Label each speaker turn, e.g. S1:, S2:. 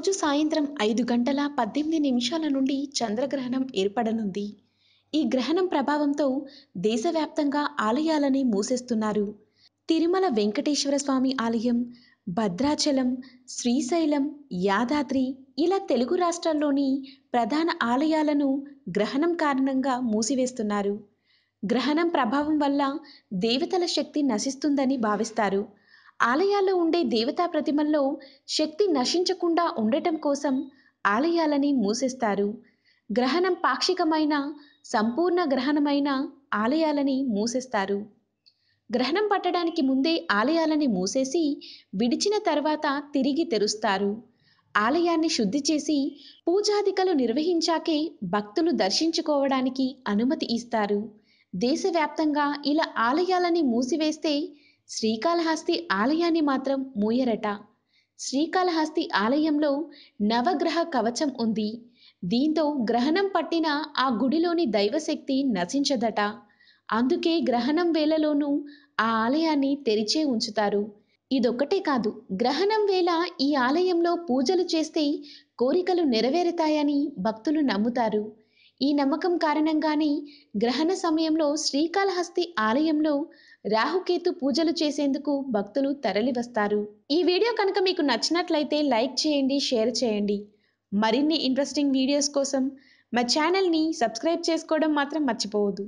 S1: రోజు సాయంత్రం ఐదు గంటల పద్దెనిమిది నిమిషాల నుండి చంద్రగ్రహణం ఏర్పడనుంది ఈ గ్రహణం ప్రభావంతో దేశవ్యాప్తంగా ఆలయాలని మూసేస్తున్నారు తిరుమల వెంకటేశ్వర స్వామి ఆలయం భద్రాచలం శ్రీశైలం యాదాద్రి ఇలా తెలుగు రాష్ట్రాల్లోని ప్రధాన ఆలయాలను గ్రహణం కారణంగా మూసివేస్తున్నారు గ్రహణం ప్రభావం వల్ల దేవతల శక్తి నశిస్తుందని భావిస్తారు ఆలయాల్లో ఉండే దేవతా ప్రతిమల్లో శక్తి నశించకుండా ఉండటం కోసం ఆలయాలని మూసేస్తారు గ్రహణం పాక్షికమైన సంపూర్ణ గ్రహణమైన ఆలయాలని మూసేస్తారు గ్రహణం పట్టడానికి ముందే ఆలయాలని మూసేసి విడిచిన తర్వాత తిరిగి తెరుస్తారు ఆలయాన్ని శుద్ధి చేసి పూజాదికలు నిర్వహించాకే భక్తులు దర్శించుకోవడానికి అనుమతి ఇస్తారు దేశవ్యాప్తంగా ఇలా ఆలయాలని మూసివేస్తే శ్రీకాళహస్తి ఆలయాన్ని మాత్రం మూయరట శ్రీకాళహస్తి ఆలయంలో నవగ్రహ కవచం ఉంది దీంతో గ్రహణం పట్టిన ఆ గుడిలోని దైవశక్తి నశించదట అందుకే గ్రహణం వేళలోనూ ఆ ఆలయాన్ని తెరిచే ఉంచుతారు ఇదొక్కటే కాదు గ్రహణం వేళ ఈ ఆలయంలో పూజలు చేస్తే కోరికలు నెరవేరుతాయని భక్తులు నమ్ముతారు ఈ నమ్మకం కారణంగానే గ్రహణ సమయంలో శ్రీకాళహస్తి ఆలయంలో రాహుకేతు పూజలు చేసేందుకు భక్తులు తరలివస్తారు ఈ వీడియో కనుక మీకు నచ్చినట్లయితే లైక్ చేయండి షేర్ చేయండి మరిన్ని ఇంట్రెస్టింగ్ వీడియోస్ కోసం మా ఛానల్ని సబ్స్క్రైబ్ చేసుకోవడం మాత్రం మర్చిపోవద్దు